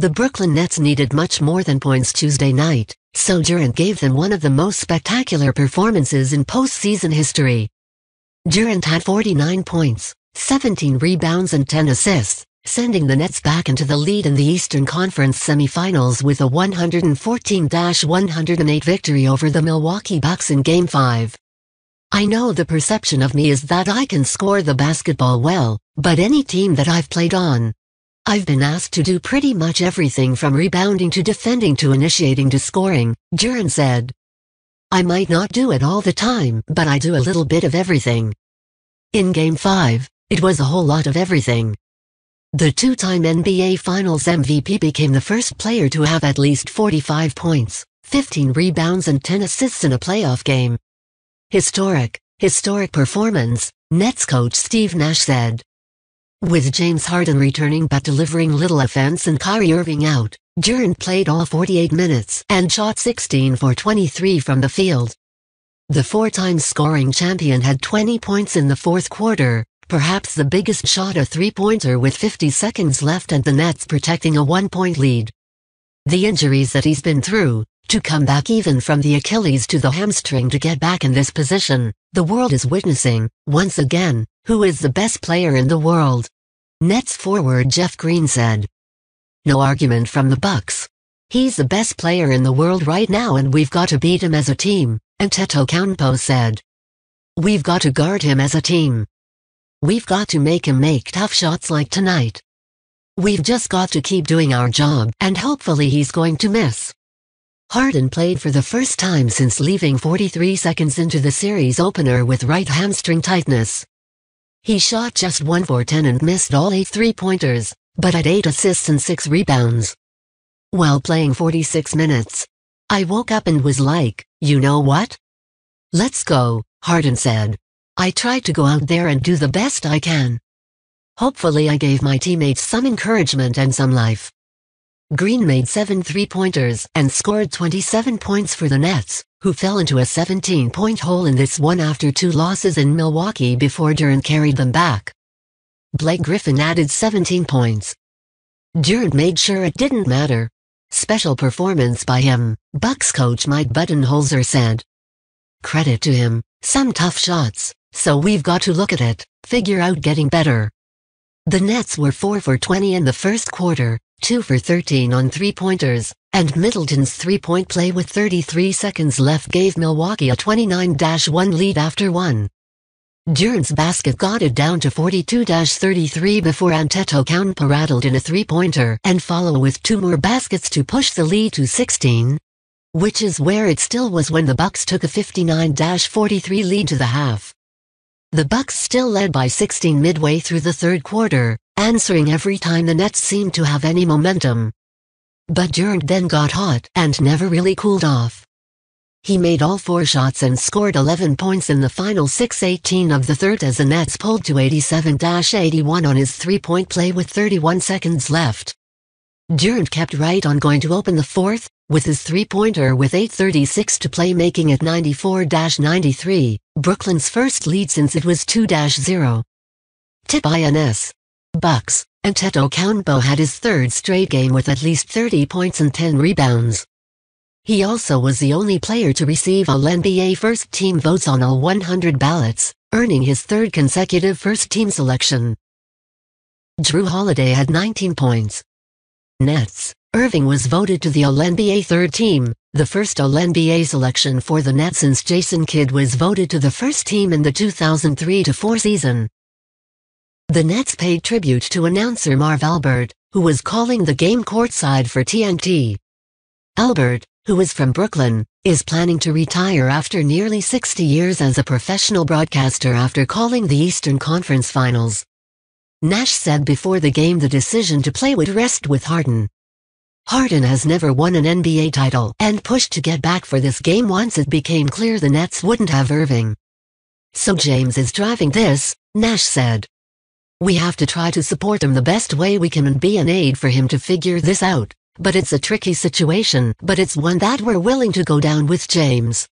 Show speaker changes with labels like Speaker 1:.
Speaker 1: The Brooklyn Nets needed much more than points Tuesday night, so Durant gave them one of the most spectacular performances in postseason history. Durant had 49 points, 17 rebounds and 10 assists, sending the Nets back into the lead in the Eastern Conference semifinals with a 114-108 victory over the Milwaukee Bucks in Game 5. I know the perception of me is that I can score the basketball well, but any team that I've played on, I've been asked to do pretty much everything from rebounding to defending to initiating to scoring, Duran said. I might not do it all the time, but I do a little bit of everything. In Game 5, it was a whole lot of everything. The two-time NBA Finals MVP became the first player to have at least 45 points, 15 rebounds and 10 assists in a playoff game. Historic, historic performance, Nets coach Steve Nash said. With James Harden returning but delivering little offense and Kyrie Irving out, Durant played all 48 minutes and shot 16 for 23 from the field. The four-time scoring champion had 20 points in the fourth quarter, perhaps the biggest shot a three-pointer with 50 seconds left and the Nets protecting a one-point lead. The injuries that he's been through, to come back even from the Achilles to the hamstring to get back in this position, the world is witnessing, once again, who is the best player in the world? Nets forward Jeff Green said. No argument from the Bucks. He's the best player in the world right now and we've got to beat him as a team, And Teto Campo said. We've got to guard him as a team. We've got to make him make tough shots like tonight. We've just got to keep doing our job and hopefully he's going to miss. Harden played for the first time since leaving 43 seconds into the series opener with right hamstring tightness. He shot just 1 for 10 and missed all 8 three-pointers, but had 8 assists and 6 rebounds. While playing 46 minutes, I woke up and was like, you know what? Let's go, Harden said. I tried to go out there and do the best I can. Hopefully I gave my teammates some encouragement and some life. Green made seven three-pointers and scored 27 points for the Nets who fell into a 17-point hole in this one after two losses in Milwaukee before Durant carried them back. Blake Griffin added 17 points. Durant made sure it didn't matter. Special performance by him, Bucks coach Mike Buttonholzer said. Credit to him, some tough shots, so we've got to look at it, figure out getting better. The Nets were 4 for 20 in the first quarter, 2 for 13 on three-pointers, and Middleton's three-point play with 33 seconds left gave Milwaukee a 29-1 lead after one. Durant's basket got it down to 42-33 before Anteto rattled in a three-pointer and follow with two more baskets to push the lead to 16, which is where it still was when the Bucks took a 59-43 lead to the half. The Bucks still led by 16 midway through the third quarter, answering every time the Nets seemed to have any momentum. But Durant then got hot and never really cooled off. He made all four shots and scored 11 points in the final 6-18 of the third as the Nets pulled to 87-81 on his three-point play with 31 seconds left. Durant kept right on going to open the fourth, with his three-pointer with 8.36 to play making it 94-93, Brooklyn's first lead since it was 2-0. Tip INS bucks, and Teto Kaunbo had his third straight game with at least 30 points and 10 rebounds. He also was the only player to receive all NBA first team votes on all 100 ballots, earning his third consecutive first team selection. Drew Holiday had 19 points. Nets, Irving was voted to the All-NBA third team, the first All-NBA selection for the Nets since Jason Kidd was voted to the first team in the 2003-4 season. The Nets paid tribute to announcer Marv Albert, who was calling the game courtside for TNT. Albert, who is from Brooklyn, is planning to retire after nearly 60 years as a professional broadcaster after calling the Eastern Conference Finals. Nash said before the game the decision to play would rest with Harden. Harden has never won an NBA title and pushed to get back for this game once it became clear the Nets wouldn't have Irving. So James is driving this, Nash said. We have to try to support him the best way we can and be an aid for him to figure this out. But it's a tricky situation, but it's one that we're willing to go down with James.